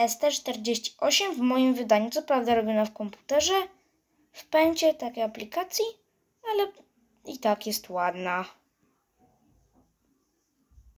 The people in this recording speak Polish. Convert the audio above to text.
ST48 w moim wydaniu, co prawda robiona w komputerze, w pęcie takiej aplikacji, ale i tak jest ładna.